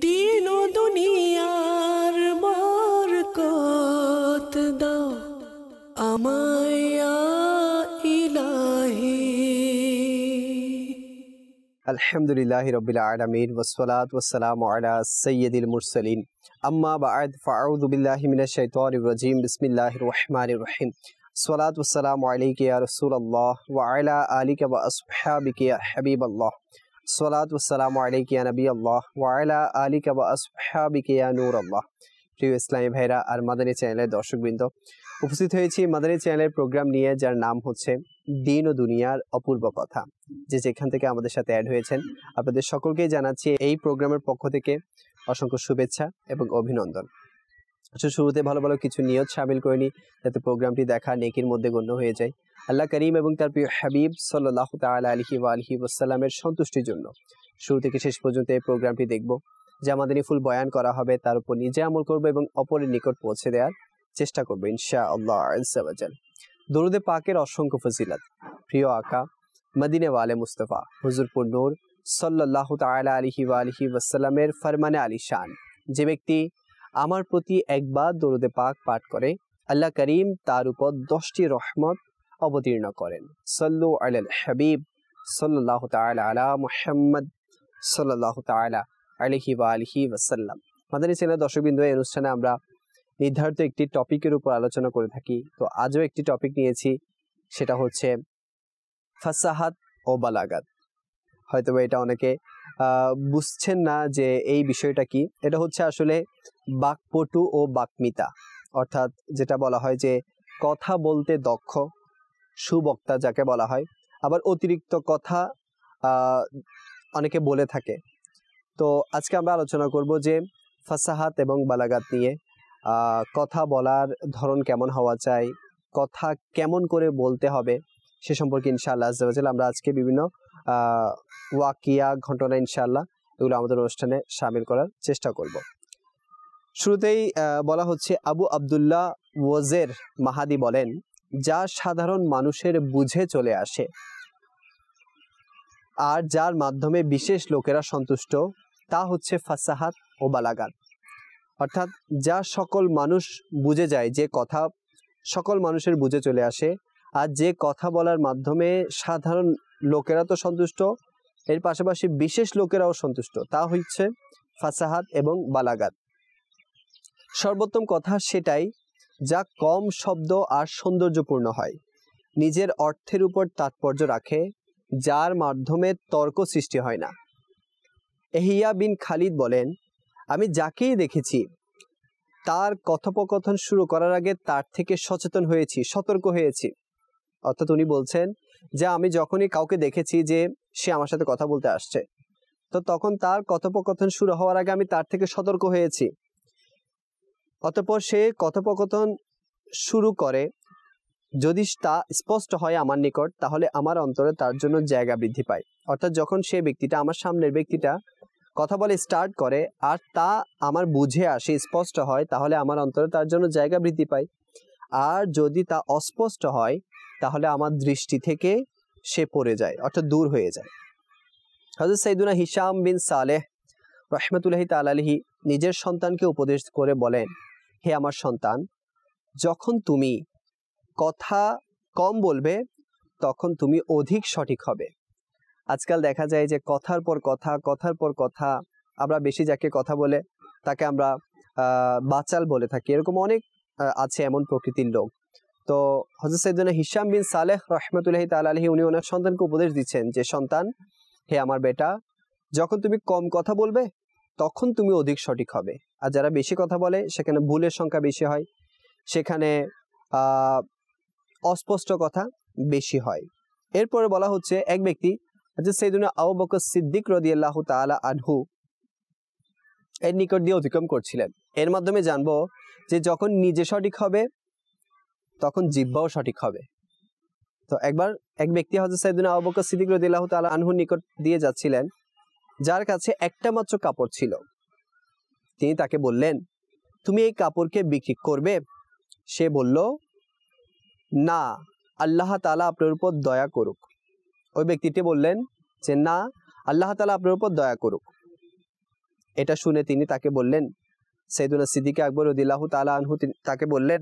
دین و دنیا بار کوت دو امایا الہی رب العالمین والصلاة والسلام علی سید المرسلین اما بعد فاعوذ باللہ من الشیطان الرجیم بسم اللہ الرحمن الرحیم صلاة والسلام علیکہ یا رسول اللہ وعلا آلیکہ و اصحابکہ حبیب اللہ আলী ইসলামী ভাইরা আর চ্যানেলের দর্শকবৃন্দ উপস্থিত হয়েছি চ্যানেলের প্রোগ্রাম নিয়ে যার নাম হচ্ছে দিন ও দুনিয়ার অপূর্ব কথা যে যেখান থেকে আমাদের সাথে অ্যাড হয়েছেন আপনাদের সকলকেই জানাচ্ছি এই প্রোগ্রামের পক্ষ থেকে অসংখ্য শুভেচ্ছা এবং অভিনন্দন আসলে আচ্ছা, শুরুতে ভালো ভালো কিছু নিয়ত সামিল করে নিই যাতে প্রোগ্রামটি দেখা নেকির মধ্যে গণ্য হয়ে যায় আল্লাহ করিম এবং তার প্রিয় হাবিব সাল্লাহ তাল আলহি ওয়া আলহি ওসাল্লামের সন্তুষ্টির জন্য শুরু থেকে শেষ পর্যন্ত এই প্রোগ্রামটি দেখব যে আমাদের ফুল বয়ান করা হবে তার উপর নিজে আমল করব এবং অপরের নিকট পৌঁছে দেওয়ার চেষ্টা করবো ইনশা আল্লাহ দরুদে পাকের অসংখ্য ফজিলাত প্রিয় আকা মদিনে ওয়ালে মুস্তফা হুজুরপুর নূর সাল্লাহ তালা আলহি ওয়া আলহি ওসাল্লামের ফরমানে আলী শান যে ব্যক্তি আমার প্রতি একবার দরুদে পাক পাঠ করে আল্লাহ করিম তার উপর দশটি রহমত অবতীর্ণ করেন সল্লু আল হাবিব সল্লাহ তালা আলা মোহাম্মদ সল্লাহ তালা আলহি বা আলহি ওসাল্লাম আমাদের এই চ্যানেল দর্শকবিন্দু এই অনুষ্ঠানে আমরা নির্ধারিত একটি টপিকের উপর আলোচনা করে থাকি তো আজও একটি টপিক নিয়েছি সেটা হচ্ছে ফাসাহাত ও বালাগাত হয়তো এটা অনেকে বুঝছেন না যে এই বিষয়টা কি এটা হচ্ছে আসলে বাকপটু ও বাকমিতা অর্থাৎ যেটা বলা হয় যে কথা বলতে দক্ষ সুবক্তা যাকে বলা হয় আবার অতিরিক্ত কথা অনেকে বলে থাকে তো আজকে আমরা আলোচনা করব যে ফাসাহাত এবং বালাগাত নিয়ে কথা বলার ধরন কেমন হওয়া চাই কথা কেমন করে বলতে হবে সে সম্পর্কে ইনশাআল্লাহ আমরা আজকে বিভিন্ন ওয়াকিয়া ঘটনা ইনশাল্লাহ এগুলো আমাদের অনুষ্ঠানে সামিল করার চেষ্টা করব শুরুতেই বলা হচ্ছে আবু আবদুল্লাহ ওয়জের মাহাদি বলেন যা সাধারণ মানুষের বুঝে চলে আসে আর যার মাধ্যমে বিশেষ লোকেরা সন্তুষ্ট তা হচ্ছে ফাসাহাত ও বালাগান অর্থাৎ যা সকল মানুষ বুঝে যায় যে কথা সকল মানুষের বুঝে চলে আসে আর যে কথা বলার মাধ্যমে সাধারণ লোকেরা তো সন্তুষ্ট এর পাশাপাশি বিশেষ লোকেরাও সন্তুষ্ট তা হচ্ছে ফাসাহাত এবং বালাগাত সর্বোত্তম কথা সেটাই যা কম শব্দ আর সৌন্দর্যপূর্ণ হয় নিজের অর্থের উপর তাৎপর্য রাখে যার মাধ্যমে তর্ক সৃষ্টি হয় না এহিয়া বিন খালিদ বলেন আমি যাকেই দেখেছি তার কথোপকথন শুরু করার আগে তার থেকে সচেতন হয়েছি সতর্ক হয়েছি অর্থাৎ উনি বলছেন যে আমি যখনই কাউকে দেখেছি যে সে আমার সাথে কথা বলতে আসছে তো তখন তার কথোপকথন শুরু হওয়ার আগে আমি তার থেকে সতর্ক হয়েছি অতপর সে কথোপকথন শুরু করে যদি তা স্পষ্ট হয় আমার নিকট তাহলে আমার অন্তরে তার জন্য জায়গা বৃদ্ধি পায় অর্থাৎ যখন সে ব্যক্তিটা আমার সামনের ব্যক্তিটা কথা বলে স্টার্ট করে আর তা আমার বুঝে আসে স্পষ্ট হয় তাহলে আমার অন্তরে তার জন্য জায়গা বৃদ্ধি পায় আর যদি তা অস্পষ্ট হয় তাহলে আমার দৃষ্টি থেকে সে পড়ে যায় অর্থাৎ দূর হয়ে যায় হজরত সাইদুনা হিসাম বিন সালেহ রহমতুল্লাহি তালালহি নিজের সন্তানকে উপদেশ করে বলেন হে আমার সন্তান যখন তুমি কথা কম বলবে তখন তুমি অধিক সঠিক হবে আজকাল দেখা যায় যে কথার পর কথা কথার পর কথা আমরা বেশি যাকে কথা বলে তাকে আমরা বাচাল বলে থাকি এরকম অনেক আছে এমন প্রকৃতির লোক তো হজর সাইদুল্লাহ হিসাম বিন সালেহ রহমতুল্লাহি তাল আলহি উনি ওনার সন্তানকে উপদেশ দিচ্ছেন যে সন্তান হে আমার বেটা যখন তুমি কম কথা বলবে তখন তুমি অধিক সঠিক হবে আর যারা বেশি কথা বলে সেখানে ভুলের সংখ্যা বেশি হয় সেখানে অস্পষ্ট কথা বেশি হয় এরপরে বলা হচ্ছে এক ব্যক্তি হজর সৈদুনা আউ বকর সিদ্দিক রদিয়াল্লাহ তালা আনহু এর নিকট দিয়ে অতিক্রম করছিলেন এর মাধ্যমে জানবো যে যখন নিজে সঠিক হবে তখন জিব্বাও সঠিক হবে তো একবার এক ব্যক্তি হজরত সাইদুল আবক সিদ্দিক রদিল্লাহ তালা আনহু নিকট দিয়ে যাচ্ছিলেন যার কাছে একটা মাত্র কাপড় ছিল তিনি তাকে বললেন তুমি এই কাপড়কে বিক্রি করবে সে বলল না আল্লাহ তালা আপনার উপর দয়া করুক ওই ব্যক্তিটি বললেন যে না আল্লাহ তালা আপনার উপর দয়া করুক এটা শুনে তিনি তাকে বললেন সৈদুল সিদ্দিকে আকবর উদ্দিল্লাহ তালা আনহু তাকে বললেন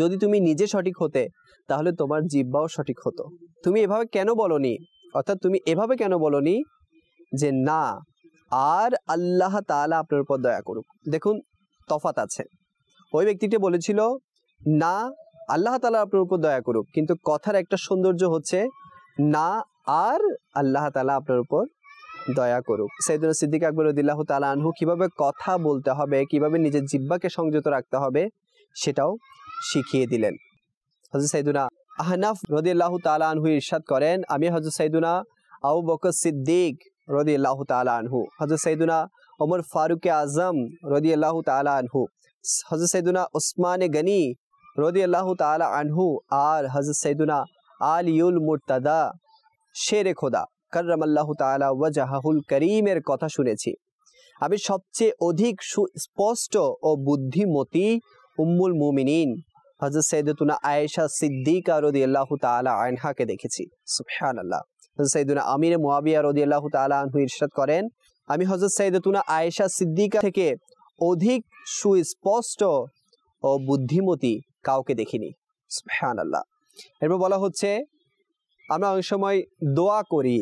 যদি তুমি নিজে সঠিক হতে তাহলে তোমার জিব্বাও সঠিক হতো তুমি এভাবে কেন বলনি অর্থাৎ তুমি এভাবে কেন বলনি যে না আর আল্লাহ তালা আপনার উপর দয়া করুক দেখুন তফাত আছে ওই ব্যক্তিটি বলেছিল না আল্লাহ তালা আপনার উপর দয়া করুক কিন্তু কথার একটা সৌন্দর্য হচ্ছে না আর আল্লাহ তালা আপনার উপর দয়া করুক সৈদুল সিদ্দিক উদ্দিল্লাহ তালা আনহু কীভাবে কথা বলতে হবে কিভাবে নিজের জিব্বাকে সংযত রাখতে হবে সেটাও سب چیز ادھک اور بدھ متی موم হজরত সৈদুনা আয়েশা সিদ্দিকা রদি আল্লাহ তালা আনহাকে দেখেছি সুফহান আল্লাহ হজরত সৈদুনা আমির মোয়াবিয়া রদি আল্লাহ তালা আনহু ইরশাদ করেন আমি হজরত সৈদুনা আয়েশা সিদ্দিকা থেকে অধিক সুস্পষ্ট ও বুদ্ধিমতী কাউকে দেখিনি সুফহান আল্লাহ এরপর বলা হচ্ছে আমরা অনেক সময় দোয়া করি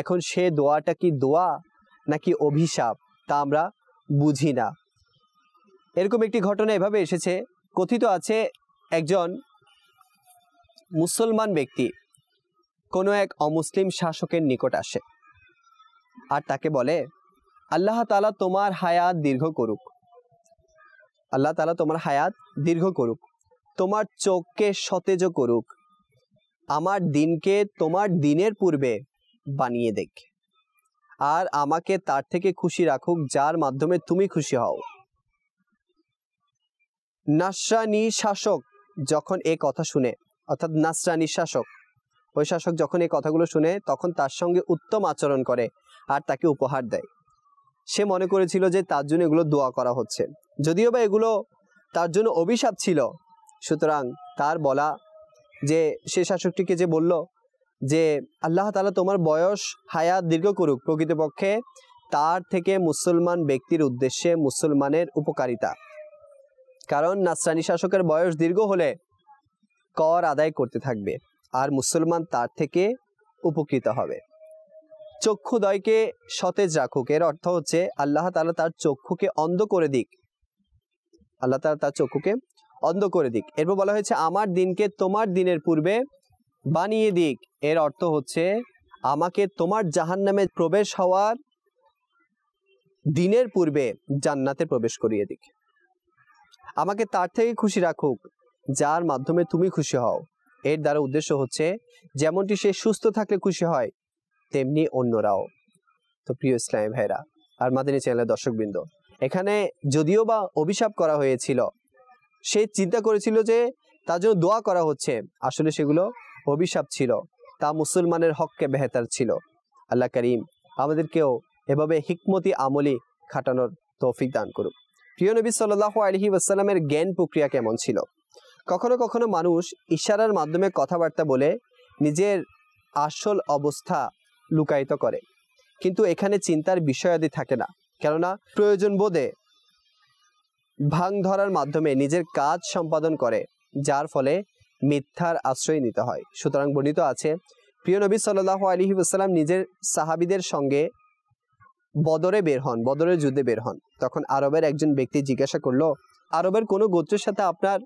এখন সে দোয়াটা কি দোয়া নাকি অভিশাপ তা আমরা বুঝি না এরকম একটি ঘটনা এভাবে এসেছে কথিত আছে একজন মুসলমান ব্যক্তি কোনো এক অমুসলিম শাসকের নিকট আসে আর তাকে বলে আল্লাহ তালা তোমার হায়াত দীর্ঘ করুক আল্লাহ তালা তোমার হায়াত দীর্ঘ করুক তোমার চোখকে সতেজ করুক আমার দিনকে তোমার দিনের পূর্বে বানিয়ে দেখ আর আমাকে তার থেকে খুশি রাখুক যার মাধ্যমে তুমি খুশি হও নাসরানি শাসক যখন এ কথা শুনে অর্থাৎ নাসরানি শাসক ওই শাসক যখন এই কথাগুলো শুনে তখন তার সঙ্গে উত্তম আচরণ করে আর তাকে উপহার দেয় সে মনে করেছিল যে তার জন্য এগুলো দোয়া করা হচ্ছে যদিও বা এগুলো তার জন্য অভিশাপ ছিল সুতরাং তার বলা যে সে শাসকটিকে যে বলল যে আল্লাহ তালা তোমার বয়স হায়া দীর্ঘ করুক প্রকৃতপক্ষে তার থেকে মুসলমান ব্যক্তির উদ্দেশ্যে মুসলমানের উপকারিতা কারণ নাসরানি শাসকের বয়স দীর্ঘ হলে কর আদায় করতে থাকবে আর মুসলমান তার থেকে উপকৃত হবে চক্ষুদয়কে সতেজ রাখুক এর অর্থ হচ্ছে আল্লাহ তালা তার চক্ষুকে অন্ধ করে দিক আল্লাহ তালা তার চক্ষুকে অন্ধ করে দিক এরপর বলা হয়েছে আমার দিনকে তোমার দিনের পূর্বে বানিয়ে দিক এর অর্থ হচ্ছে আমাকে তোমার জাহান নামে প্রবেশ হওয়ার দিনের পূর্বে জান্নাতে প্রবেশ করিয়ে দিক আমাকে তার থেকে খুশি রাখুক যার মাধ্যমে তুমি খুশি হও এর দ্বারা উদ্দেশ্য হচ্ছে যেমনটি সে সুস্থ থাকলে খুশি হয় তেমনি অন্যরাও তো প্রিয় ইসলাম ভাইরা আর মাদিনী চ্যানেলের দর্শকবৃন্দ এখানে যদিও বা অভিশাপ করা হয়েছিল সে চিন্তা করেছিল যে তার জন্য দোয়া করা হচ্ছে আসলে সেগুলো অভিশাপ ছিল তা মুসলমানের হককে বেহেতার ছিল আল্লাহ করিম আমাদেরকেও এভাবে হিকমতি আমলি খাটানোর তৌফিক দান করুক প্রিয় নবী সাল্লাহ আলহি ওয়াসাল্লামের জ্ঞান প্রক্রিয়া কেমন ছিল কখনো কখনো মানুষ ইশারার মাধ্যমে কথাবার্তা বলে নিজের আসল অবস্থা লুকায়িত করে কিন্তু এখানে চিন্তার বিষয়াদি থাকে না কেননা প্রয়োজন বোধে ভাঙ ধরার মাধ্যমে নিজের কাজ সম্পাদন করে যার ফলে মিথ্যার আশ্রয় নিতে হয় সুতরাং বর্ণিত আছে প্রিয় নবী সাল্লাহ আলী নিজের সাহাবিদের সঙ্গে বদরে বের হন বদরের যুদ্ধে বের হন তখন আরবের একজন ব্যক্তি জিজ্ঞাসা করলো আরবের কোন গোত্রের সাথে আপনার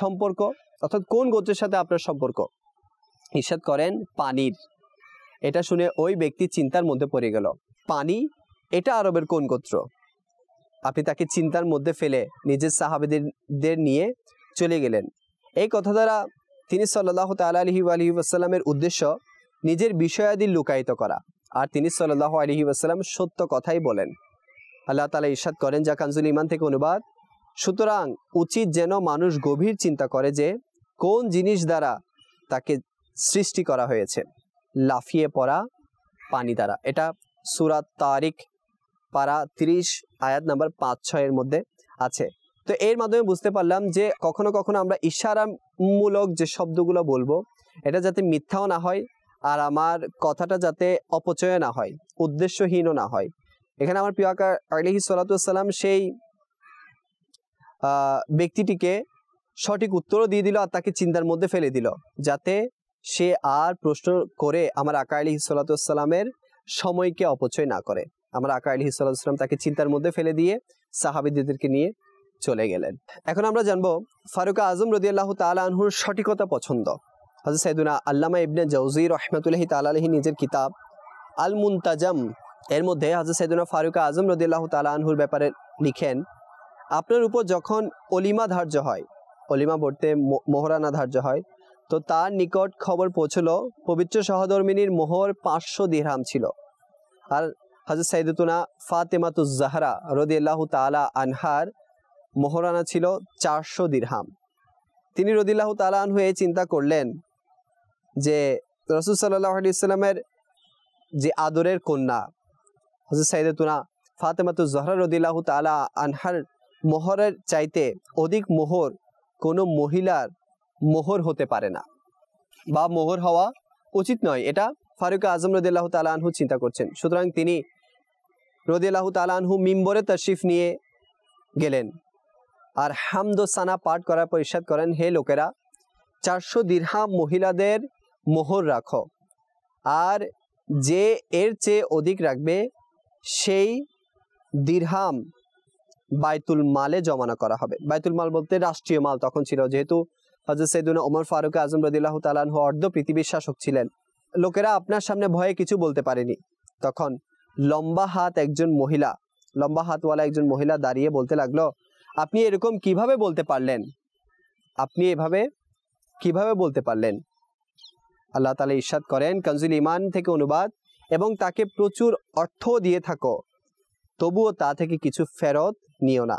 সম্পর্ক অর্থাৎ কোন গোত্রের সাথে আপনার সম্পর্ক ইসাদ করেন পানির এটা শুনে ওই ব্যক্তি চিন্তার মধ্যে পড়ে গেল পানি এটা আরবের কোন গোত্র আপনি তাকে চিন্তার মধ্যে ফেলে নিজের সাহাবেদের নিয়ে চলে গেলেন এই কথা দ্বারা তিনি সাল্লাহ তাল আলহি আলহি আসাল্লামের উদ্দেশ্য নিজের বিষয়াদি লুকায়িত করা আর তিনি সাল্লাহ আলহি ওয়াসাল্লাম সত্য কথাই বলেন আল্লাহ তালা ইরশাদ করেন যা কাঞ্জুল ইমান থেকে অনুবাদ সুতরাং উচিত যেন মানুষ গভীর চিন্তা করে যে কোন জিনিস দ্বারা তাকে সৃষ্টি করা হয়েছে লাফিয়ে পড়া পানি দ্বারা এটা সুরাত তারিখ পারা তিরিশ আয়াত নাম্বার পাঁচ ছয়ের মধ্যে আছে তো এর মাধ্যমে বুঝতে পারলাম যে কখনো কখনো আমরা ইশারামূলক যে শব্দগুলো বলবো এটা যাতে মিথ্যাও না হয় আর আমার কথাটা যাতে অপচয় না হয় উদ্দেশ্যহীনও না হয় এখানে আমার পিয়াকা আলিহি সালাতাম সেই ব্যক্তিটিকে সঠিক উত্তরও দিয়ে দিল আর তাকে চিন্তার মধ্যে ফেলে দিল যাতে সে আর প্রশ্ন করে আমার আকা আলি সালাতামের সময়কে অপচয় না করে আমার আকা আলি সাল্লাম তাকে চিন্তার মধ্যে ফেলে দিয়ে সাহাবিদিদেরকে নিয়ে চলে গেলেন এখন আমরা জানবো ফারুক আজম রদিয়াল্লাহ তালা আনহুর সঠিকতা পছন্দ হজরত সাইদুনা আল্লামা ইবনে জৌজি রহমতুল্লাহি তালাহি নিজের কিতাব আল মুন্তাজাম এর মধ্যে হজরত সাইদুনা ফারুক আজম রদিল্লাহ তালাহুর ব্যাপারে লিখেন আপনার উপর যখন অলিমা ধার্য হয় অলিমা পড়তে মোহরানা ধার্য হয় তো তার নিকট খবর পৌঁছলো পবিত্র সহধর্মিনীর মোহর পাঁচশো দিরহাম ছিল আর হজরত সাইদুতুনা ফাতেমাতুজাহরা রদিল্লাহ তালা আনহার মোহরানা ছিল চারশো দিরহাম তিনি রদিল্লাহ তালা আনহু এই চিন্তা করলেন যে রসুল সাল্লাহ যে আদরের কন্যা হজরত তুনা ফাতেমাতু জহরার রদিল্লাহ তালা আনহার মোহরের চাইতে অধিক মোহর কোনো মহিলার মোহর হতে পারে না বা মোহর হওয়া উচিত নয় এটা ফারুক আজম রদিল্লাহ তালা আনহু চিন্তা করছেন সুতরাং তিনি রদিল্লাহ তালা আনহু মিম্বরে তশিফ নিয়ে গেলেন আর হামদো সানা পাঠ করার পর ইস্যাদ করেন হে লোকেরা চারশো দীর্হা মহিলাদের মোহর রাখো আর যে এর চেয়ে অধিক রাখবে সেই দিরহাম বাইতুল মালে জমানা করা হবে বাইতুল মাল বলতে রাষ্ট্রীয় মাল তখন ছিল যেহেতু হজরত সৈদুল ওমর ফারুক আজম রদিল্লাহ তালাহ অর্ধ পৃথিবীর শাসক ছিলেন লোকেরা আপনার সামনে ভয়ে কিছু বলতে পারেনি তখন লম্বা হাত একজন মহিলা লম্বা হাতওয়ালা একজন মহিলা দাঁড়িয়ে বলতে লাগলো আপনি এরকম কিভাবে বলতে পারলেন আপনি এভাবে কিভাবে বলতে পারলেন আল্লাহ তালা ইস্বাদ করেন কনজুল ইমান থেকে অনুবাদ এবং তাকে প্রচুর অর্থ দিয়ে থাকো তবুও তা থেকে কিছু ফেরত নিও না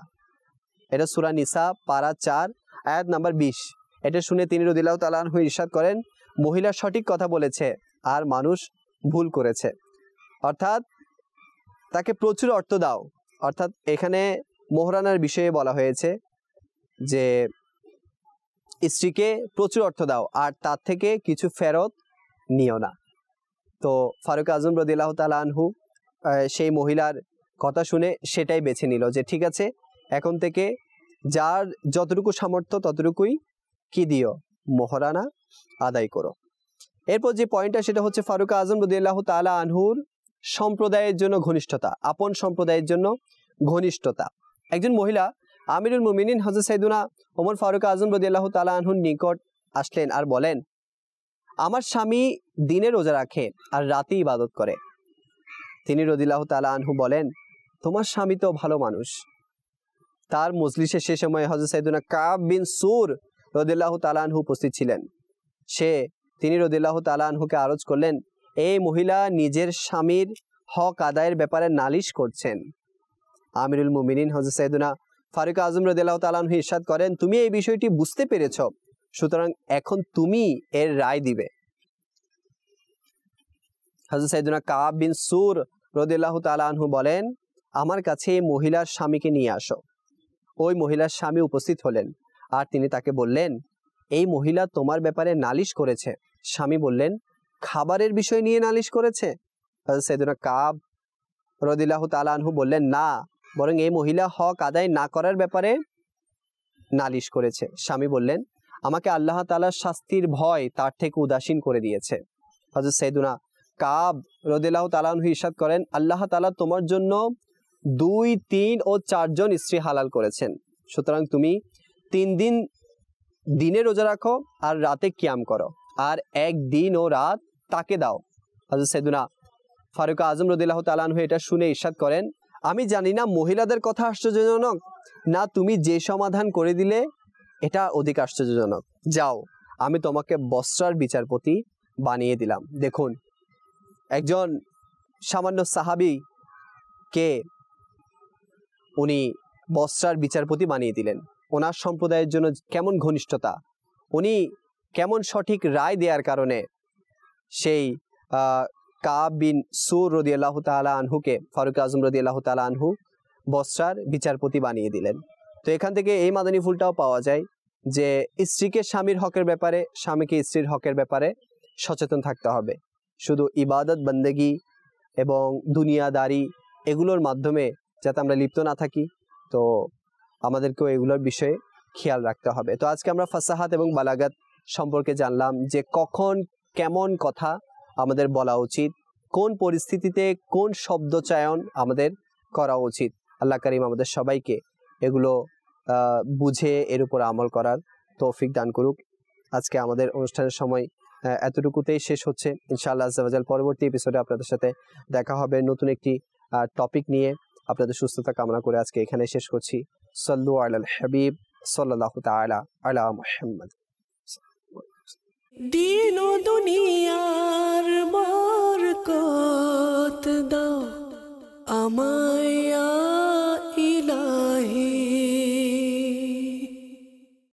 এটা সুরা নিসা পারা চার আয়াত নাম্বার বিশ এটা শুনে তিনি রদিল্লাহ হয়ে ইরশাদ করেন মহিলা সঠিক কথা বলেছে আর মানুষ ভুল করেছে অর্থাৎ তাকে প্রচুর অর্থ দাও অর্থাৎ এখানে মোহরানার বিষয়ে বলা হয়েছে যে স্ত্রীকে প্রচুর অর্থ দাও আর তার থেকে কিছু ফেরত নিও না তো ফারুক আজম রদিল্লাহ তালা আনহু সেই মহিলার কথা শুনে সেটাই বেছে নিল যে ঠিক আছে এখন থেকে যার যতটুকু সামর্থ্য ততটুকুই কি দিও মহারানা আদায় করো এরপর যে পয়েন্টটা সেটা হচ্ছে ফারুক আজম রদিল্লাহ তালা আনহুর সম্প্রদায়ের জন্য ঘনিষ্ঠতা আপন সম্প্রদায়ের জন্য ঘনিষ্ঠতা একজন মহিলা আমিরুল মুমিনিন হজর সাইদুনা ওমর ফারুক আজম রদিয়াল্লাহ তালা আনহুর নিকট আসলেন আর বলেন আমার স্বামী দিনে রোজা রাখে আর রাতে ইবাদত করে তিনি রদিল্লাহ তালা আনহু বলেন তোমার স্বামী তো ভালো মানুষ তার মজলিসে সে সময় হজর সাইদুনা কাব বিন সুর রদিল্লাহ তালানহু উপস্থিত ছিলেন সে তিনি রদিল্লাহ তালানহুকে আরজ করলেন এই মহিলা নিজের স্বামীর হক আদায়ের ব্যাপারে নালিশ করছেন আমিরুল মুমিনিন হজর সাইদুনা ফারুক আজম রদেলাহ তালান ইরশাদ করেন তুমি এই বিষয়টি বুঝতে পেরেছ সুতরাং এখন তুমি এর রায় দিবে হাজর সাইদুনা কাব বিন সুর রদেলাহ তালানহু বলেন আমার কাছে এই মহিলার স্বামীকে নিয়ে আসো ওই মহিলার স্বামী উপস্থিত হলেন আর তিনি তাকে বললেন এই মহিলা তোমার ব্যাপারে নালিশ করেছে স্বামী বললেন খাবারের বিষয় নিয়ে নালিশ করেছে হাজর সাইদুনা কাব রদিল্লাহ তালানহু বললেন না বরং এই মহিলা হক আদায় না করার ব্যাপারে নালিশ করেছে স্বামী বললেন আমাকে আল্লাহ তালার শাস্তির ভয় তার থেকে উদাসীন করে দিয়েছে হজর সৈদুনা কাব রদিল্লাহ তালাহু ইসাদ করেন আল্লাহ তালা তোমার জন্য দুই তিন ও চারজন স্ত্রী হালাল করেছেন সুতরাং তুমি তিন দিন দিনে রোজা রাখো আর রাতে ক্যাম করো আর এক দিন ও রাত তাকে দাও হজর সেদুনা ফারুক আজম রদিল্লাহ তালানহু এটা শুনে ইসাদ করেন আমি জানি না মহিলাদের কথা আশ্চর্যজনক না তুমি যে সমাধান করে দিলে এটা অধিক আশ্চর্যজনক যাও আমি তোমাকে বস্ত্রার বিচারপতি বানিয়ে দিলাম দেখুন একজন সামান্য সাহাবি কে উনি বস্ত্রার বিচারপতি বানিয়ে দিলেন ওনার সম্প্রদায়ের জন্য কেমন ঘনিষ্ঠতা উনি কেমন সঠিক রায় দেওয়ার কারণে সেই কাবিন বিন সুর রদি আল্লাহ তালা আনহুকে ফারুক আজম রদি আল্লাহ তালা আনহু বসরার বিচারপতি বানিয়ে দিলেন তো এখান থেকে এই মাদানী ফুলটাও পাওয়া যায় যে স্ত্রীকে স্বামীর হকের ব্যাপারে স্বামীকে স্ত্রীর হকের ব্যাপারে সচেতন থাকতে হবে শুধু ইবাদত বন্দেগি এবং দুনিয়াদারি এগুলোর মাধ্যমে যাতে আমরা লিপ্ত না থাকি তো আমাদেরকেও এগুলোর বিষয়ে খেয়াল রাখতে হবে তো আজকে আমরা ফাসাহাত এবং বালাগাত সম্পর্কে জানলাম যে কখন কেমন কথা আমাদের বলা উচিত কোন পরিস্থিতিতে কোন শব্দ চায়ন আমাদের করা উচিত আল্লাহ করিম আমাদের সবাইকে এগুলো বুঝে এর উপর আমল করার তৌফিক দান করুক আজকে আমাদের অনুষ্ঠানের সময় এতটুকুতেই শেষ হচ্ছে ইনশাআল্লাহ আজাল পরবর্তী এপিসোডে আপনাদের সাথে দেখা হবে নতুন একটি টপিক নিয়ে আপনাদের সুস্থতা কামনা করে আজকে এখানে শেষ করছি সল্লু আল হাবিব সাল্লাহ তালা আলা মোহাম্মদ دین نل دنیا بار کت دماحی